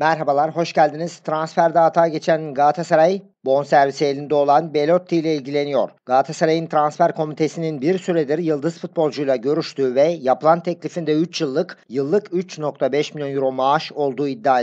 Merhabalar, hoş geldiniz. Transferde hata geçen Galatasaray, bonservisi elinde olan Belotti ile ilgileniyor. Galatasaray'ın transfer komitesinin bir süredir yıldız futbolcuyla görüştüğü ve yapılan teklifinde 3 yıllık, yıllık 3.5 milyon euro maaş olduğu iddia edildi.